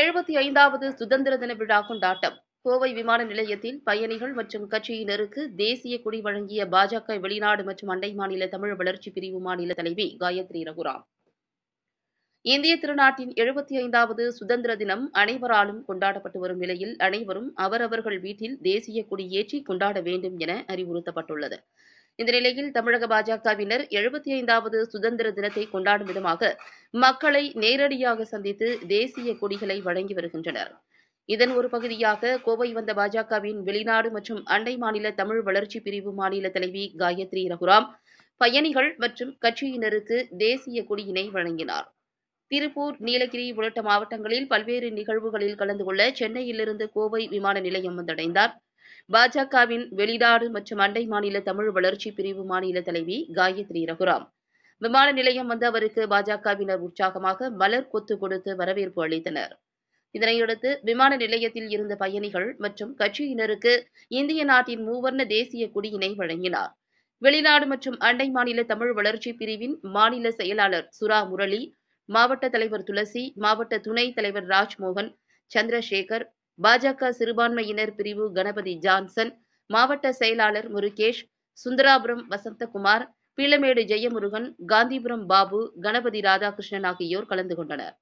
எழுபத்தி ஐந்தாவது சுதந்திர தின விழா கொண்டாட்டம் கோவை விமான நிலையத்தில் பயணிகள் மற்றும் கட்சியினருக்கு தேசிய கொடி வழங்கிய பாஜக வெளிநாடு மற்றும் அண்டை மாநில தமிழ் வளர்ச்சி பிரிவு மாநில தலைவி காயத்ரி ரகுராம் இந்திய திருநாட்டின் எழுபத்தி ஐந்தாவது சுதந்திர தினம் அனைவராலும் கொண்டாடப்பட்டு வரும் நிலையில் அனைவரும் அவரவர்கள் வீட்டில் தேசிய கொடி ஏற்றி கொண்டாட வேண்டும் என அறிவுறுத்தப்பட்டுள்ளது இந்த நிலையில் தமிழக பாஜகவினர் எழுபத்தி ஐந்தாவது சுதந்திர தினத்தை கொண்டாடும் விதமாக மக்களை நேரடியாக சந்தித்து தேசிய கொடிகளை வழங்கி வருகின்றனர் இதன் ஒரு பகுதியாக கோவை வந்த பாஜகவின் வெளிநாடு மற்றும் அண்டை மாநில தமிழ் வளர்ச்சி பிரிவு மாநில தலைவி காயத்ரி ரகுராம் பயணிகள் மற்றும் கட்சியினருக்கு தேசிய கொடியினை வழங்கினார் திருப்பூர் நீலகிரி உள்ளிட்ட மாவட்டங்களில் பல்வேறு நிகழ்வுகளில் கலந்து கொள்ள சென்னையிலிருந்து கோவை விமான நிலையம் வந்தடைந்தார் பாஜகவின் வெளிநாடு மற்றும் அண்டை மாநில தமிழ் வளர்ச்சி பிரிவு மாநில தலைவி காயத்ரி ரகுராம் விமான நிலையம் வந்த அவருக்கு பாஜகவினர் உற்சாகமாக மலர் கொத்து கொடுத்து வரவேற்பு அளித்தனர் இதனையடுத்து விமான நிலையத்தில் இருந்த பயணிகள் மற்றும் கட்சியினருக்கு இந்திய நாட்டின் மூவர்ண தேசிய குடியினை வழங்கினார் வெளிநாடு மற்றும் அண்டை மாநில தமிழ் வளர்ச்சி பிரிவின் மாநில செயலாளர் சுரா முரளி மாவட்ட தலைவர் துளசி மாவட்ட துணைத் தலைவர் ராஜ்மோகன் சந்திரசேகர் பாஜக சிறுபான்மையினர் பிரிவு கணபதி ஜான்சன் மாவட்ட செயலாளர் முருகேஷ் சுந்தராபுரம் வசந்தகுமார் பீளமேடு ஜெயமுருகன் காந்திபுரம் பாபு கணபதி ராதாகிருஷ்ணன் ஆகியோர் கலந்து கொண்டனர்